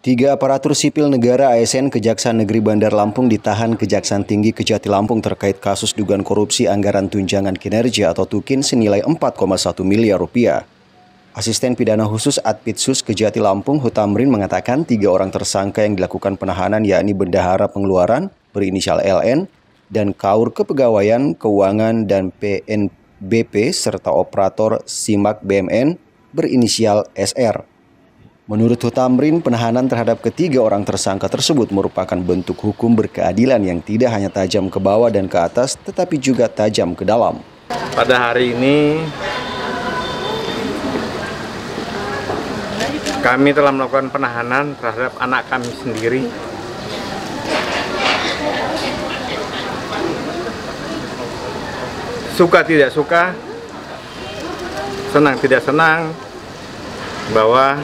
Tiga aparatur sipil negara ASN Kejaksaan Negeri Bandar Lampung ditahan Kejaksaan Tinggi Kejati Lampung terkait kasus dugaan korupsi anggaran tunjangan kinerja atau TUKIN senilai 4,1 miliar rupiah. Asisten Pidana Khusus Adpitsus Kejati Lampung Hutamrin mengatakan tiga orang tersangka yang dilakukan penahanan yakni Bendahara Pengeluaran berinisial LN dan Kaur Kepegawaian Keuangan dan PNBP serta operator SIMAK BMN berinisial SR. Menurut Hutamrin, penahanan terhadap ketiga orang tersangka tersebut merupakan bentuk hukum berkeadilan yang tidak hanya tajam ke bawah dan ke atas, tetapi juga tajam ke dalam. Pada hari ini, kami telah melakukan penahanan terhadap anak kami sendiri. Suka tidak suka, senang tidak senang, bahwa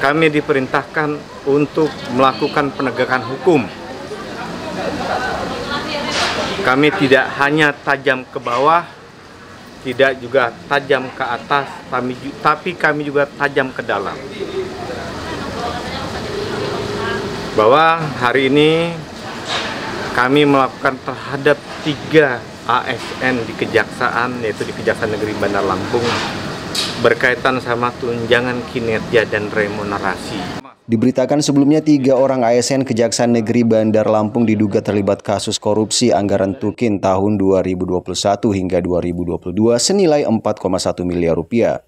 kami diperintahkan untuk melakukan penegakan hukum. Kami tidak hanya tajam ke bawah, tidak juga tajam ke atas, tapi kami juga tajam ke dalam. Bahwa hari ini kami melakukan terhadap tiga ASN di Kejaksaan, yaitu di Kejaksaan Negeri Bandar Lampung, berkaitan sama tunjangan kinerja dan remunerasi. Diberitakan sebelumnya tiga orang ASN Kejaksaan Negeri Bandar Lampung diduga terlibat kasus korupsi anggaran Tukin tahun 2021 hingga 2022 senilai 4,1 miliar rupiah.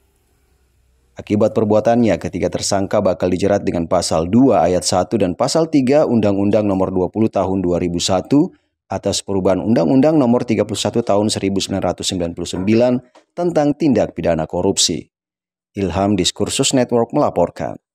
Akibat perbuatannya, ketiga tersangka bakal dijerat dengan pasal 2 ayat 1 dan pasal 3 Undang-Undang nomor 20 tahun 2001 atas perubahan Undang-Undang Nomor 31 Tahun 1999 tentang tindak pidana korupsi. Ilham Diskursus Network melaporkan.